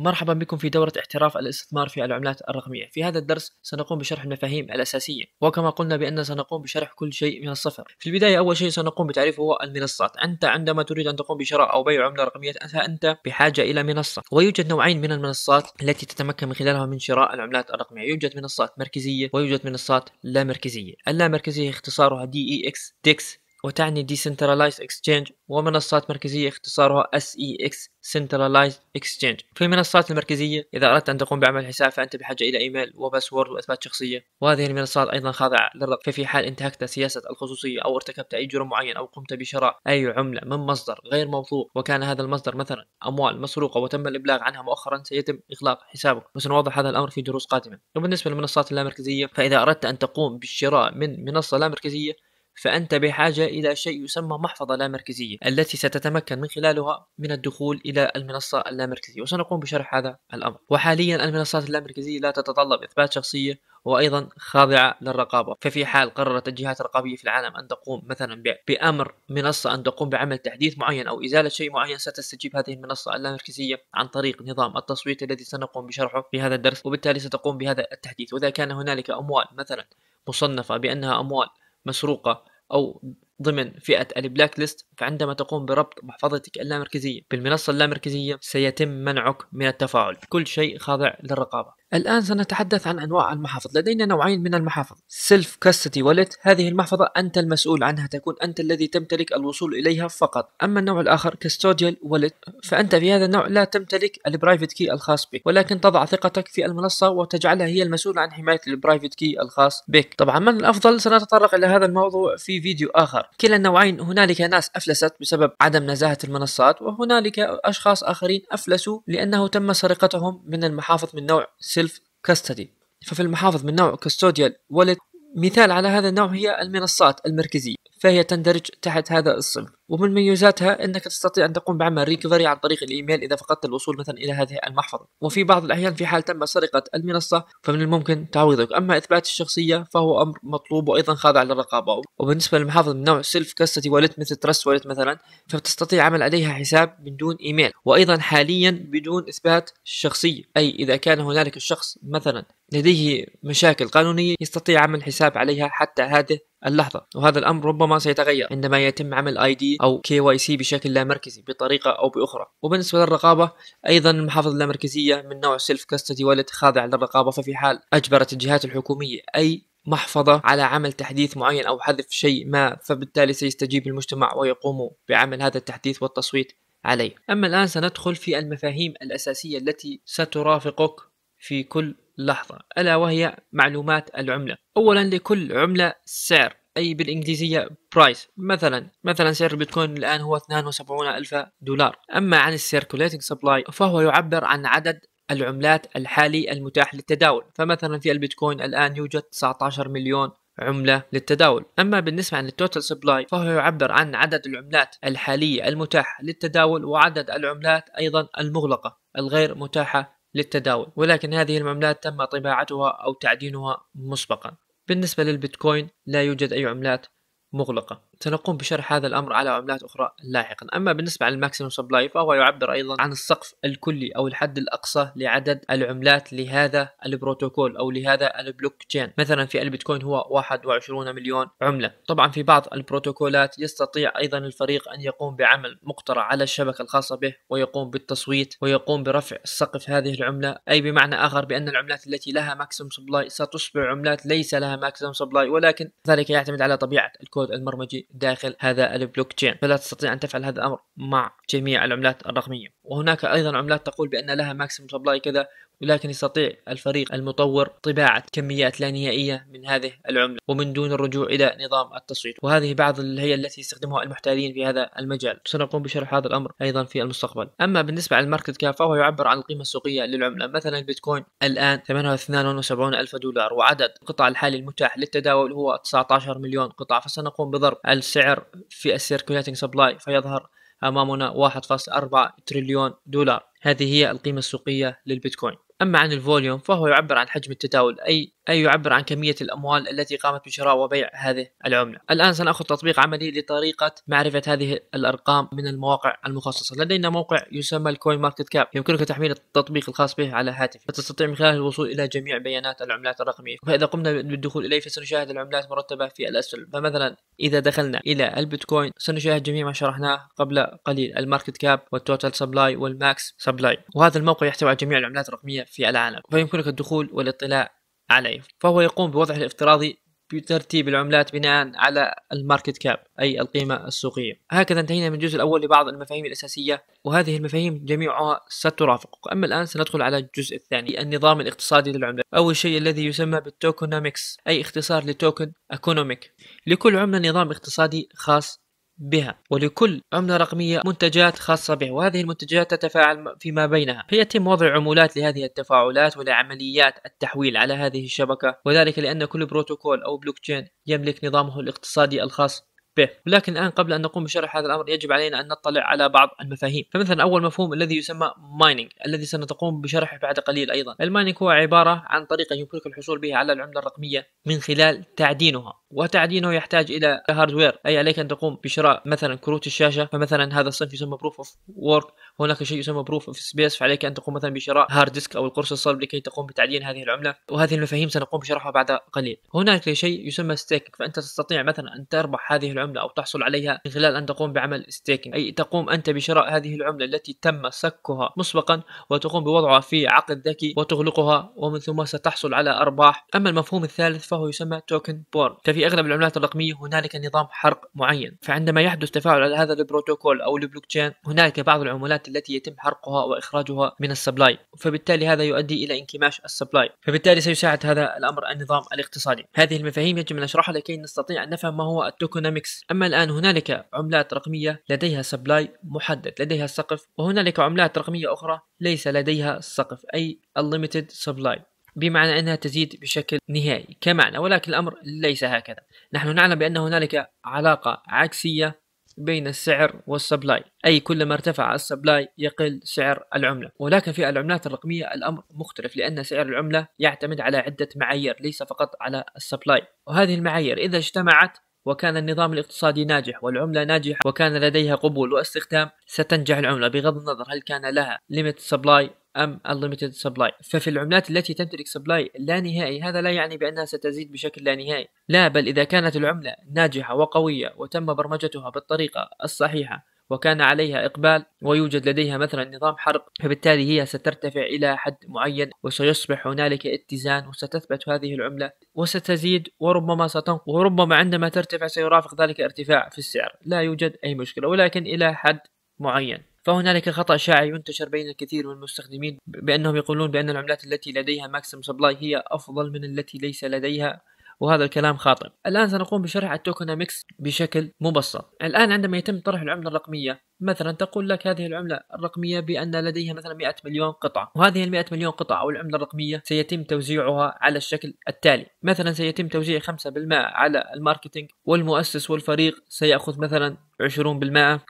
مرحبا بكم في دورة احتراف الاستثمار في العملات الرقمية. في هذا الدرس سنقوم بشرح المفاهيم الأساسية، وكما قلنا بأن سنقوم بشرح كل شيء من الصفر. في البداية أول شيء سنقوم بتعريفه هو المنصات. أنت عندما تريد أن تقوم بشراء أو بيع عملة رقمية فأنت بحاجة إلى منصة، ويوجد نوعين من المنصات التي تتمكن من خلالها من شراء العملات الرقمية. يوجد منصات مركزية ويوجد منصات لا مركزية. اللا مركزية اختصارها دي اي اكس وتعني Decentralized Exchange ومنصات مركزية اختصارها SEX Centralized Exchange في المنصات المركزية إذا أردت أن تقوم بعمل حساب فأنت بحاجة إلى إيميل وباسورد وإثبات شخصية وهذه المنصات أيضا خاضعة للربط ففي حال انتهكت سياسة الخصوصية أو ارتكبت أي جرم معين أو قمت بشراء أي عملة من مصدر غير موثوق وكان هذا المصدر مثلا أموال مسروقة وتم الإبلاغ عنها مؤخرا سيتم إغلاق حسابك وسنوضح هذا الأمر في دروس قادمة وبالنسبة للمنصات اللامركزية فإذا أردت أن تقوم بالشراء من منصة لا مركزية فأنت بحاجة إلى شيء يسمى محفظة لا مركزية التي ستتمكن من خلالها من الدخول إلى المنصة اللامركزية وسنقوم بشرح هذا الأمر وحاليا المنصات اللامركزية لا تتطلب إثبات شخصية وأيضا خاضعة للرقابة ففي حال قررت الجهات الرقابية في العالم أن تقوم مثلا بأمر منصة أن تقوم بعمل تحديث معين أو إزالة شيء معين ستستجيب هذه المنصة اللامركزية عن طريق نظام التصويت الذي سنقوم بشرحه في هذا الدرس وبالتالي ستقوم بهذا التحديث وإذا كان هنالك أموال مثلا مصنفة بأنها أموال مسروقة أو ضمن فئة البلاك ليست فعندما تقوم بربط محفظتك اللامركزية بالمنصة اللامركزية سيتم منعك من التفاعل كل شيء خاضع للرقابة الآن سنتحدث عن أنواع المحافظ لدينا نوعين من المحافظ سيلف كاستي والت هذه المحفظة أنت المسؤول عنها تكون أنت الذي تمتلك الوصول إليها فقط أما النوع الآخر كاستوديال والت فأنت في هذا النوع لا تمتلك البرايفت كي الخاص بك ولكن تضع ثقتك في المنصة وتجعلها هي المسؤولة عن حماية البرايفت كي الخاص بك طبعا من الأفضل سنتطرق إلى هذا الموضوع في فيديو آخر كلا النوعين هنالك ناس أفلست بسبب عدم نزاهة المنصات وهنالك أشخاص آخرين أفلسوا لأنه تم سرقتهم من المحافظ من نوع سيلف سيلف كاستدي ففي المحافظ من نوع كاستوديال ولد مثال على هذا النوع هي المنصات المركزية فهي تندرج تحت هذا الصنف ومن ميزاتها انك تستطيع ان تقوم بعمل ريكفري عن طريق الايميل اذا فقدت الوصول مثلا الى هذه المحفظه وفي بعض الاحيان في حال تم سرقه المنصه فمن الممكن تعويضك اما اثبات الشخصيه فهو امر مطلوب وايضا خاضع للرقابه وبالنسبه للمحافظ من نوع سيلف كاستدي والت مثل ترست والت مثلا فتستطيع عمل عليها حساب من دون ايميل وايضا حاليا بدون اثبات الشخصيه اي اذا كان هنالك الشخص مثلا لديه مشاكل قانونيه يستطيع عمل حساب عليها حتى هذه اللحظة وهذا الأمر ربما سيتغير عندما يتم عمل اي دي او كي واي سي بشكل لا مركزي بطريقة او بأخرى وبالنسبة للرقابة أيضا المحافظ اللامركزية من نوع سيلف كاستدي والتي خاضعة للرقابة ففي حال أجبرت الجهات الحكومية أي محفظة على عمل تحديث معين أو حذف شيء ما فبالتالي سيستجيب المجتمع ويقوم بعمل هذا التحديث والتصويت عليه أما الآن سندخل في المفاهيم الأساسية التي سترافقك في كل لحظة ألا وهي معلومات العملة أولا لكل عملة سعر أي بالإنجليزية برايس مثلا مثلا سعر البيتكوين الآن هو 72 ألف دولار أما عن السيركوليتنج سبلاي فهو يعبر عن عدد العملات الحالي المتاح للتداول فمثلا في البيتكوين الآن يوجد 19 مليون عملة للتداول أما بالنسبة عن التوتال سبلاي فهو يعبر عن عدد العملات الحالية المتاحة للتداول وعدد العملات أيضا المغلقة الغير متاحة للتداول ولكن هذه العملات تم طباعتها أو تعدينها مسبقا بالنسبة للبيتكوين لا يوجد أي عملات مغلقة سنقوم بشرح هذا الأمر على عملات أخرى لاحقا أما بالنسبة للماكسيموم سبلاي فهو يعبر أيضا عن السقف الكلي أو الحد الأقصى لعدد العملات لهذا البروتوكول أو لهذا البلوك تشين مثلا في البيتكوين هو 21 مليون عملة طبعا في بعض البروتوكولات يستطيع أيضا الفريق أن يقوم بعمل مقترع على الشبكة الخاصة به ويقوم بالتصويت ويقوم برفع سقف هذه العملة أي بمعنى آخر بأن العملات التي لها ماكسيموم سبلاي ستصبح عملات ليس لها ماكسيموم سبلاي ولكن ذلك يعتمد على طبيعة الكود البرمجي داخل هذا البلوك تشين فلا تستطيع أن تفعل هذا الأمر مع جميع العملات الرقمية وهناك أيضا عملات تقول بأن لها ماكسيم سبلاي كذا ولكن يستطيع الفريق المطور طباعة كميات لا نهائية من هذه العملة ومن دون الرجوع إلى نظام التصويت وهذه بعض الهيئة التي يستخدمها المحتالين في هذا المجال سنقوم بشرح هذا الأمر أيضا في المستقبل أما بالنسبة على الماركت كاب فهو يعبر عن القيمة السوقية للعملة مثلا البيتكوين الآن 78 ألف دولار وعدد القطع الحالي المتاح للتداول هو 19 مليون قطعة فسنقوم بضرب السعر في السيركولاتنج سبلاي فيظهر أمامنا 1.4 تريليون دولار هذه هي القيمة السوقية للبيتكوين أما عن الفوليوم فهو يعبر عن حجم التداول أي أي يعبر عن كمية الأموال التي قامت بشراء وبيع هذه العملة الآن سنأخذ تطبيق عملي لطريقة معرفة هذه الأرقام من المواقع المخصصة لدينا موقع يسمى الكوين ماركت كاب يمكنك تحميل التطبيق الخاص به على هاتفك فتستطيع من خلاله الوصول إلى جميع بيانات العملات الرقمية فإذا قمنا بالدخول إليه فسنشاهد العملات مرتبة في الأسفل فمثلا إذا دخلنا إلى البيتكوين سنشاهد جميع ما شرحناه قبل قليل الماركت كاب والتوتال سبلاي والماكس سبلاي وهذا الموقع يحتوي على جميع العملات الرقمية في العالم فيمكنك الدخول والاطلاع عليه فهو يقوم بوضعه الافتراضي بترتيب العملات بناء على الماركت كاب أي القيمة السوقية هكذا انتهينا من الجزء الأول لبعض المفاهيم الأساسية وهذه المفاهيم جميعها سترافقك أما الآن سندخل على الجزء الثاني النظام الاقتصادي للعملة أو الشيء الذي يسمى بالتوكونومكس أي اختصار لتوكن أكونوميك لكل عملة نظام اقتصادي خاص بها ولكل عملة رقمية منتجات خاصة بها وهذه المنتجات تتفاعل فيما بينها فيتم وضع عمولات لهذه التفاعلات ولعمليات التحويل على هذه الشبكة وذلك لأن كل بروتوكول أو بلوك تشين يملك نظامه الاقتصادي الخاص به ولكن الآن قبل أن نقوم بشرح هذا الأمر يجب علينا أن نطلع على بعض المفاهيم فمثلا أول مفهوم الذي يسمى مايننج الذي سنقوم بشرحه بعد قليل أيضا المايننج هو عبارة عن طريقة يمكنك الحصول بها على العملة الرقمية من خلال تعدينها وتعدينه يحتاج إلى هاردوير أي عليك أن تقوم بشراء مثلا كروت الشاشة فمثلا هذا الصنف يسمى بروف اوف وورك هناك شيء يسمى بروف اوف سبيس فعليك ان تقوم مثلا بشراء هارد ديسك او القرص الصلب لكي تقوم بتعدين هذه العمله وهذه المفاهيم سنقوم بشرحها بعد قليل هناك شيء يسمى ستيكينج فانت تستطيع مثلا ان تربح هذه العمله او تحصل عليها من خلال ان تقوم بعمل ستيكينج اي تقوم انت بشراء هذه العمله التي تم سكها مسبقا وتقوم بوضعها في عقد ذكي وتغلقها ومن ثم ستحصل على ارباح اما المفهوم الثالث فهو يسمى توكن بور ففي اغلب العملات الرقميه هنالك نظام حرق معين فعندما يحدث تفاعل على هذا البروتوكول او البلوك تشين هنالك بعض العملات التي يتم حرقها واخراجها من السبلاي فبالتالي هذا يؤدي الى انكماش السبلاي فبالتالي سيساعد هذا الامر النظام الاقتصادي هذه المفاهيم يجب ان نشرحها لكي نستطيع ان نفهم ما هو التوكونومكس اما الان هنالك عملات رقميه لديها سبلاي محدد لديها سقف وهنالك عملات رقميه اخرى ليس لديها سقف اي unlimited supply بمعنى انها تزيد بشكل نهائي كمعنى ولكن الامر ليس هكذا نحن نعلم بان هنالك علاقه عكسيه بين السعر والسبلاي أي كلما ارتفع السبلاي يقل سعر العملة ولكن في العملات الرقمية الأمر مختلف لأن سعر العملة يعتمد على عدة معايير ليس فقط على السبلاي وهذه المعايير إذا اجتمعت وكان النظام الاقتصادي ناجح والعملة ناجحة وكان لديها قبول واستخدام ستنجح العملة بغض النظر هل كان لها ليميت سبلاي ام unlimited supply ففي العملات التي تمتلك سبلاي لا نهائي هذا لا يعني بانها ستزيد بشكل لا نهائي لا بل اذا كانت العمله ناجحه وقويه وتم برمجتها بالطريقه الصحيحه وكان عليها إقبال ويوجد لديها مثلا نظام حرق فبالتالي هي سترتفع إلى حد معين وسيصبح هنالك اتزان وستثبت هذه العملة وستزيد وربما ستنقص وربما عندما ترتفع سيرافق ذلك ارتفاع في السعر لا يوجد أي مشكلة ولكن إلى حد معين فهنالك خطأ شائع ينتشر بين الكثير من المستخدمين بأنهم يقولون بأن العملات التي لديها ماكسيم سبلاي هي أفضل من التي ليس لديها وهذا الكلام خاطئ الآن سنقوم بشرح التوكنومكس بشكل مبسط الآن عندما يتم طرح العملة الرقمية مثلا تقول لك هذه العملة الرقمية بأن لديها مثلا 100 مليون قطعة وهذه ال 100 مليون قطعة أو العملة الرقمية سيتم توزيعها على الشكل التالي مثلا سيتم توزيع 5% على الماركتينج والمؤسس والفريق سيأخذ مثلا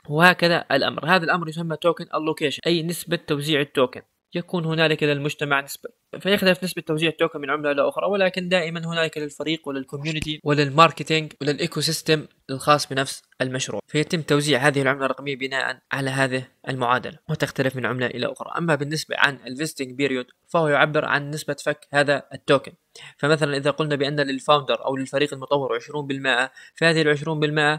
20% وهكذا الأمر هذا الأمر يسمى توكن اللوكيشن أي نسبة توزيع التوكن يكون هنالك للمجتمع نسبة فيختلف نسبة توزيع التوكن من عملة إلى أخرى ولكن دائما هناك للفريق وللكوميونتي وللماركتينج وللإيكو سيستم الخاص بنفس المشروع فيتم توزيع هذه العملة الرقمية بناء على هذه المعادلة وتختلف من عملة إلى أخرى أما بالنسبة عن الفيستنج بيريود فهو يعبر عن نسبة فك هذا التوكن فمثلا إذا قلنا بأن للفاوندر أو للفريق المطور 20% فهذه ال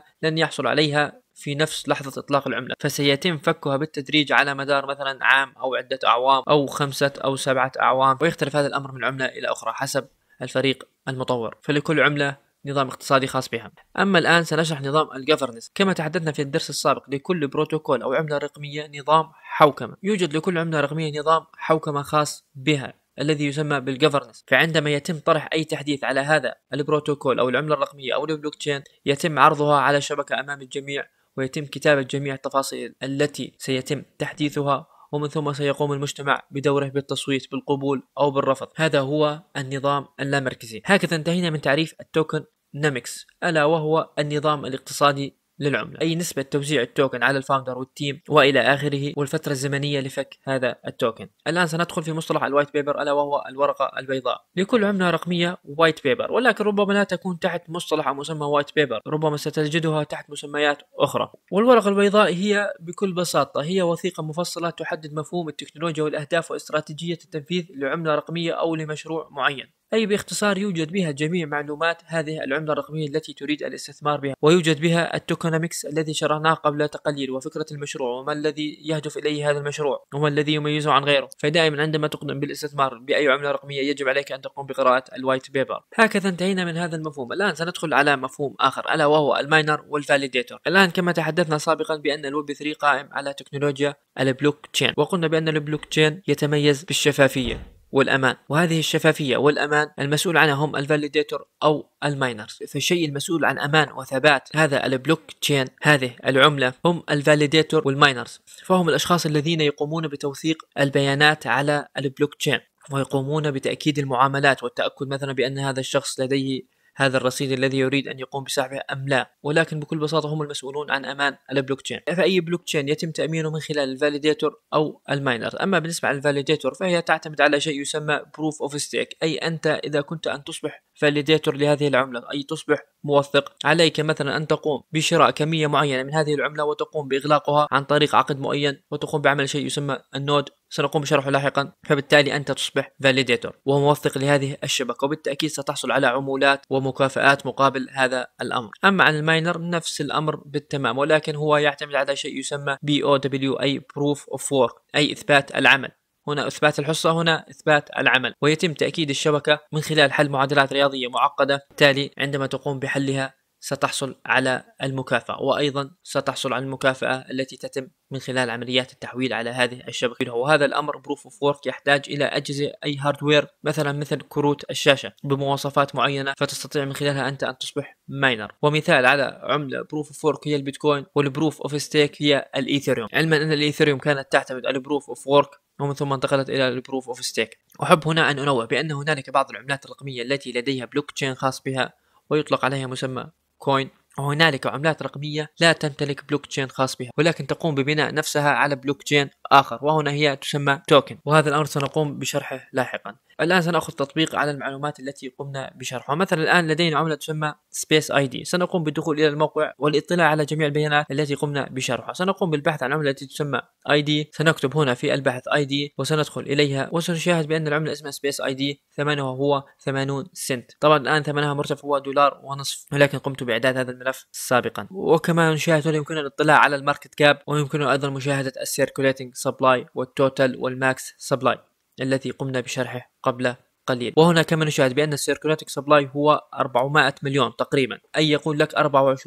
20% لن يحصل عليها في نفس لحظة إطلاق العملة فسيتم فكها بالتدريج على مدار مثلا عام أو عدة أعوام أو خمسة أو سبعة أعوام ويختلف هذا الأمر من عملة إلى أخرى حسب الفريق المطور فلكل عملة نظام اقتصادي خاص بها أما الآن سنشرح نظام الجفرنس كما تحدثنا في الدرس السابق لكل بروتوكول أو عملة رقمية نظام حوكمة يوجد لكل عملة رقمية نظام حوكمة خاص بها الذي يسمى بالجفرنس فعندما يتم طرح أي تحديث على هذا البروتوكول أو العملة الرقمية أو البلوك تشين يتم عرضها على شبكة أمام الجميع ويتم كتابة جميع التفاصيل التي سيتم تحديثها ومن ثم سيقوم المجتمع بدوره بالتصويت بالقبول أو بالرفض هذا هو النظام اللامركزي هكذا انتهينا من تعريف التوكن نمكس ألا وهو النظام الاقتصادي للعملة أي نسبة توزيع التوكن على الفاوندر والتيم وإلى آخره والفترة الزمنية لفك هذا التوكن الآن سندخل في مصطلح الوايت بيبر ألا وهو الورقة البيضاء لكل عملة رقمية وايت بيبر ولكن ربما لا تكون تحت مصطلح أو مسمى وايت بيبر ربما ستجدها تحت مسميات أخرى والورقة البيضاء هي بكل بساطة هي وثيقة مفصلة تحدد مفهوم التكنولوجيا والأهداف واستراتيجية التنفيذ لعملة رقمية أو لمشروع معين أي باختصار يوجد بها جميع معلومات هذه العملة الرقمية التي تريد الاستثمار بها ويوجد بها التوكنومكس الذي شرحناه قبل تقليل وفكرة المشروع وما الذي يهدف إليه هذا المشروع وما الذي يميزه عن غيره فدائما عندما تقدم بالاستثمار بأي عملة رقمية يجب عليك أن تقوم بقراءة الوايت بيبر هكذا انتهينا من هذا المفهوم الآن سندخل على مفهوم آخر ألا وهو الماينر والفاليديتور الآن كما تحدثنا سابقا بأن الويب 3 قائم على تكنولوجيا البلوك تشين وقلنا بأن البلوك تشين يتميز بالشفافية والامان وهذه الشفافيه والامان المسؤول عنها هم الفاليديتور او الماينرز فالشيء المسؤول عن امان وثبات هذا البلوك تشين هذه العمله هم الفاليديتور والماينرز فهم الاشخاص الذين يقومون بتوثيق البيانات على البلوك تشين ويقومون بتاكيد المعاملات والتاكد مثلا بان هذا الشخص لديه هذا الرصيد الذي يريد أن يقوم بسحبه أم لا ولكن بكل بساطة هم المسؤولون عن أمان البلوك تشين فأي بلوك تشين يتم تأمينه من خلال الفاليديتور أو الماينر أما بالنسبة للفاليديتور فهي تعتمد على شيء يسمى بروف أوف ستيك أي أنت إذا كنت أن تصبح فاليديتور لهذه العملة أي تصبح موثق عليك مثلا أن تقوم بشراء كمية معينة من هذه العملة وتقوم بإغلاقها عن طريق عقد معين وتقوم بعمل شيء يسمى النود سنقوم بشرحه لاحقا فبالتالي أنت تصبح فاليديتور وموثق لهذه الشبكة وبالتأكيد ستحصل على عمولات ومكافئات مقابل هذا الأمر أما عن الماينر نفس الأمر بالتمام ولكن هو يعتمد على شيء يسمى بي او دبليو اي بروف اوف وورك أي إثبات العمل هنا إثبات الحصة هنا إثبات العمل ويتم تأكيد الشبكة من خلال حل معادلات رياضية معقدة بالتالي عندما تقوم بحلها ستحصل على المكافأة وأيضا ستحصل على المكافأة التي تتم من خلال عمليات التحويل على هذه الشبكة وهذا الأمر بروف اوف وورك يحتاج إلى أجهزة أي هاردوير مثلا مثل كروت الشاشة بمواصفات معينة فتستطيع من خلالها أنت أن تصبح ماينر ومثال على عملة بروف اوف وورك هي البيتكوين والبروف اوف ستيك هي الإيثريوم علما أن الإيثريوم كانت تعتمد على البروف اوف وورك ومن ثم انتقلت الى البروف اوف ستيك احب هنا ان انوه بان هنالك بعض العملات الرقميه التي لديها بلوك تشين خاص بها ويطلق عليها مسمى كوين وهنالك عملات رقمية لا تمتلك بلوك تشين خاص بها ولكن تقوم ببناء نفسها على بلوك تشين آخر وهنا هي تسمى توكن وهذا الأمر سنقوم بشرحه لاحقا الآن سنأخذ تطبيق على المعلومات التي قمنا بشرحها مثلا الآن لدينا عملة تسمى سبيس اي دي سنقوم بالدخول إلى الموقع والاطلاع على جميع البيانات التي قمنا بشرحها سنقوم بالبحث عن عملة التي تسمى اي دي سنكتب هنا في البحث اي دي وسندخل إليها وسنشاهد بأن العملة اسمها سبيس اي دي ثمنها هو 80 سنت طبعا الآن ثمنها مرتفع هو دولار ونصف ولكن قمت بإعداد هذا الملف سابقا وكما نشاهد هنا يمكننا الاطلاع على الماركت كاب ويمكننا أيضا مشاهدة السيركوليتنج سبلاي والتوتال والماكس سبلاي الذي قمنا بشرحه قبل قليل وهنا كما نشاهد بأن السيركولاتيك سبلاي هو 400 مليون تقريبا أي يقول لك 24%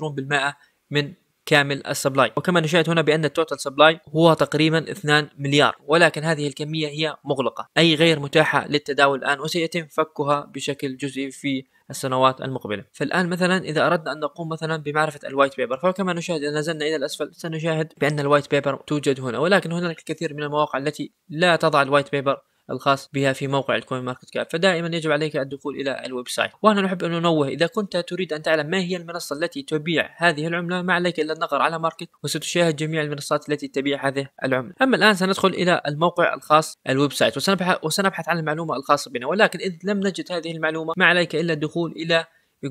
من كامل السبلاي وكما نشاهد هنا بأن التوتال سبلاي هو تقريبا 2 مليار ولكن هذه الكمية هي مغلقة أي غير متاحة للتداول الآن وسيتم فكها بشكل جزئي في السنوات المقبلة فالآن مثلا إذا أردنا أن نقوم مثلا بمعرفة الوايت بيبر فكما نشاهد إذا نزلنا إلى الأسفل سنشاهد بأن الوايت بيبر توجد هنا ولكن هناك الكثير من المواقع التي لا تضع الوايت بيبر الخاص بها في موقع الكوين ماركت كاب فدائما يجب عليك الدخول الى الويب سايت وهنا نحب ان ننوه اذا كنت تريد ان تعلم ما هي المنصه التي تبيع هذه العمله ما عليك الا النظر على ماركت وستشاهد جميع المنصات التي تبيع هذه العمله اما الان سندخل الى الموقع الخاص الويب سايت وسنبحث, وسنبحث عن المعلومه الخاصه بنا ولكن اذ لم نجد هذه المعلومه ما عليك الا الدخول الى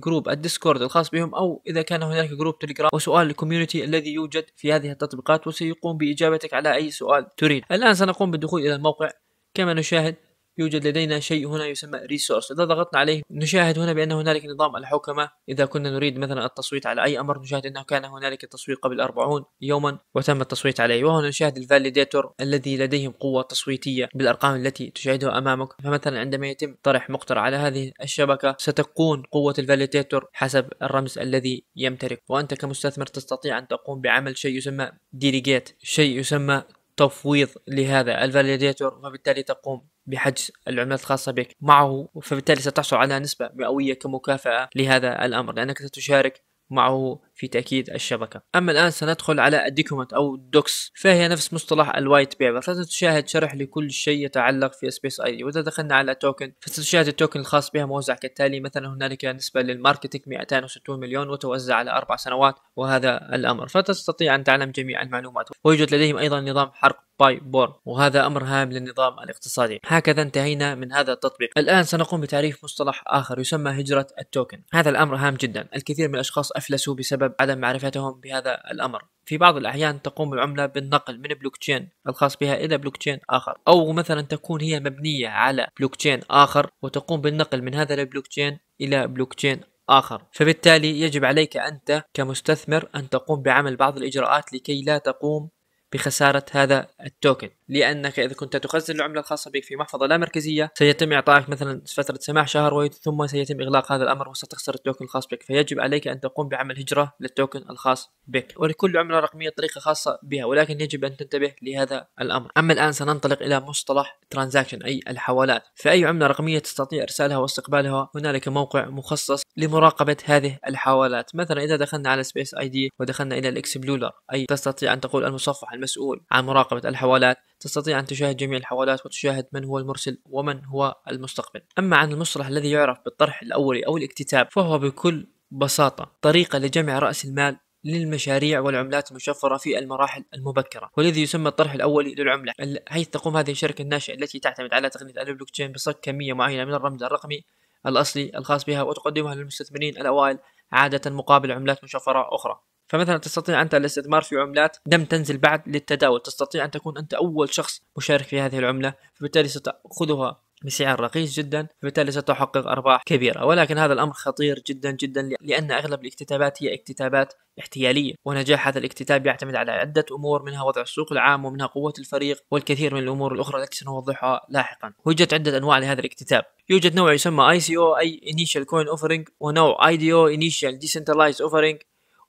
جروب الديسكورد الخاص بهم او اذا كان هناك جروب تليجرام وسؤال الكوميونتي الذي يوجد في هذه التطبيقات وسيقوم باجابتك على اي سؤال تريد الان سنقوم بالدخول الى الموقع كما نشاهد يوجد لدينا شيء هنا يسمى ريسورس إذا ضغطنا عليه نشاهد هنا بأن هنالك نظام الحوكمة إذا كنا نريد مثلا التصويت على أي أمر نشاهد أنه كان هنالك تصويت قبل 40 يوما وتم التصويت عليه وهنا نشاهد الفاليديتور الذي لديهم قوة تصويتية بالأرقام التي تشاهدها أمامك فمثلا عندما يتم طرح مقترح على هذه الشبكة ستكون قوة الفاليديتور حسب الرمز الذي يمتلك وأنت كمستثمر تستطيع أن تقوم بعمل شيء يسمى ديليجيت شيء يسمى تفويض لهذا الفاليديتور وبالتالي تقوم بحجز العملات الخاصة بك معه فبالتالي ستحصل على نسبة مئوية كمكافأة لهذا الأمر لأنك ستشارك معه في تأكيد الشبكة أما الآن سندخل على الديكومنت أو الدوكس فهي نفس مصطلح الوايت بيبر فستشاهد شرح لكل شيء يتعلق في سبيس اي دي وإذا دخلنا على توكن فستشاهد التوكن الخاص بها موزع كالتالي مثلا هنالك نسبة للماركتينج 260 مليون وتوزع على أربع سنوات وهذا الأمر فتستطيع أن تعلم جميع المعلومات ويوجد لديهم أيضا نظام حرق باي بور وهذا أمر هام للنظام الاقتصادي هكذا انتهينا من هذا التطبيق الآن سنقوم بتعريف مصطلح آخر يسمى هجرة التوكن هذا الأمر هام جدا الكثير من الأشخاص أفلسوا بسبب عدم معرفتهم بهذا الأمر في بعض الأحيان تقوم العملة بالنقل من بلوكتشين الخاص بها إلى بلوكتشين آخر أو مثلا تكون هي مبنية على بلوكتشين آخر وتقوم بالنقل من هذا البلوكتشين إلى بلوكتشين آخر فبالتالي يجب عليك أنت كمستثمر أن تقوم بعمل بعض الإجراءات لكي لا تقوم بخسارة هذا التوكن لأنك إذا كنت تخزن العملة الخاصة بك في محفظة لا مركزية سيتم إعطائك مثلا فترة سماح شهر ثم سيتم إغلاق هذا الأمر وستخسر التوكن الخاص بك فيجب عليك أن تقوم بعمل هجرة للتوكن الخاص بك ولكل عملة رقمية طريقة خاصة بها ولكن يجب أن تنتبه لهذا الأمر أما الآن سننطلق إلى مصطلح ترانزاكشن أي الحوالات فأي عملة رقمية تستطيع إرسالها واستقبالها هنالك موقع مخصص لمراقبة هذه الحوالات مثلا إذا دخلنا على سبيس اي دي ودخلنا إلى الإكسبلولر أي تستطيع أن تقول المصفح المسؤول عن مراقبة الحوالات تستطيع أن تشاهد جميع الحوالات وتشاهد من هو المرسل ومن هو المستقبل أما عن المصطلح الذي يعرف بالطرح الأولي أو الاكتتاب فهو بكل بساطة طريقة لجمع رأس المال للمشاريع والعملات المشفرة في المراحل المبكرة والذي يسمى الطرح الأولي للعملة حيث تقوم هذه الشركة الناشئة التي تعتمد على تقنية البلوكتشين بصك كمية معينة من الرمز الرقمي الأصلي الخاص بها وتقدمها للمستثمرين الأوائل عادة مقابل عملات مشفرة أخرى فمثلا تستطيع أنت الاستثمار في عملات لم تنزل بعد للتداول تستطيع أن تكون أنت أول شخص مشارك في هذه العملة فبالتالي ستأخذها بسعر رخيص جدا فبالتالي ستحقق أرباح كبيرة ولكن هذا الأمر خطير جدا جدا لأن أغلب الاكتتابات هي اكتتابات احتيالية ونجاح هذا الاكتتاب يعتمد على عدة أمور منها وضع السوق العام ومنها قوة الفريق والكثير من الأمور الأخرى التي سنوضحها لاحقا وجدت عدة أنواع لهذا الاكتتاب يوجد نوع يسمى اي سي او أي انيشال كوين اوفرنج ونوع اي دي او انيشال ديسنتلايز Offering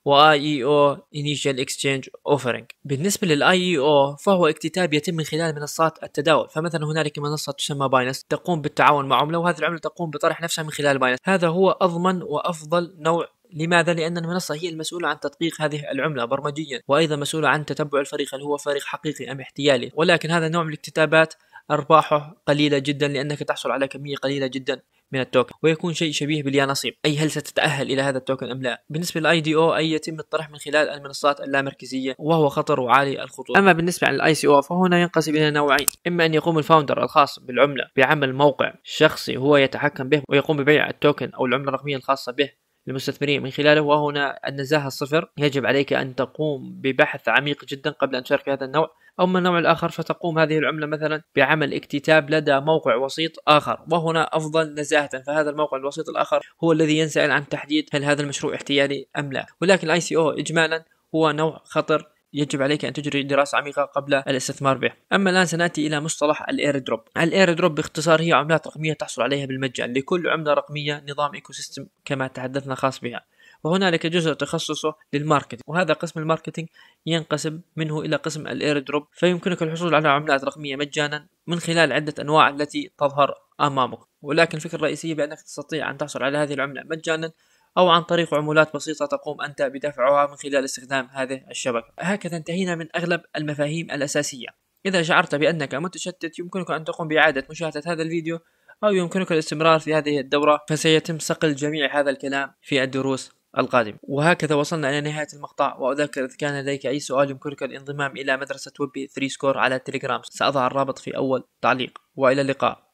واي اي او انيشال اكسشينج اوفرنج بالنسبه للاي اي او فهو اكتتاب يتم من خلال منصات التداول فمثلا هنالك منصه تسمى باينس تقوم بالتعاون مع عمله وهذه العمله تقوم بطرح نفسها من خلال باينس هذا هو اضمن وافضل نوع لماذا؟ لأن المنصة هي المسؤولة عن تدقيق هذه العملة برمجيا وأيضا مسؤولة عن تتبع الفريق هل هو فريق حقيقي أم احتيالي ولكن هذا النوع من الاكتتابات أرباحه قليلة جدا لأنك تحصل على كمية قليلة جدا من التوكن ويكون شيء شبيه باليانصيب أي هل ستتأهل إلى هذا التوكن أم لا بالنسبة للاي دي او أي يتم الطرح من خلال المنصات اللامركزية وهو خطر وعالي الخطورة أما بالنسبة عن الاي سي او فهنا ينقسم إلى نوعين إما أن يقوم الفاوندر الخاص بالعملة بعمل موقع شخصي هو يتحكم به ويقوم ببيع التوكن أو العملة الرقمية الخاصة به للمستثمرين من خلاله وهنا النزاهة الصفر يجب عليك أن تقوم ببحث عميق جدا قبل أن تشارك هذا النوع أما النوع الآخر فتقوم هذه العملة مثلا بعمل اكتتاب لدى موقع وسيط آخر وهنا أفضل نزاهة فهذا الموقع الوسيط الآخر هو الذي ينسأل عن تحديد هل هذا المشروع احتيالي أم لا ولكن الاي سي او إجمالا هو نوع خطر يجب عليك أن تجري دراسة عميقة قبل الاستثمار به أما الآن سنأتي إلى مصطلح الاير دروب الاير دروب باختصار هي عملات رقمية تحصل عليها بالمجان لكل عملة رقمية نظام ايكو سيستم كما تحدثنا خاص بها وهنالك جزء تخصصه للماركتينج وهذا قسم الماركتينج ينقسم منه إلى قسم الاير دروب فيمكنك الحصول على عملات رقمية مجانا من خلال عدة أنواع التي تظهر أمامك ولكن الفكرة الرئيسية بأنك تستطيع أن تحصل على هذه العملة مجانا أو عن طريق عمولات بسيطة تقوم أنت بدفعها من خلال استخدام هذه الشبكة هكذا انتهينا من أغلب المفاهيم الأساسية إذا شعرت بأنك متشتت يمكنك أن تقوم بإعادة مشاهدة هذا الفيديو أو يمكنك الاستمرار في هذه الدورة فسيتم صقل جميع هذا الكلام في الدروس القادم وهكذا وصلنا إلى نهاية المقطع وأذكر إذا كان لديك أي سؤال يمكنك الانضمام إلى مدرسة وبي 3 سكور على التليجرام سأضع الرابط في أول تعليق وإلى اللقاء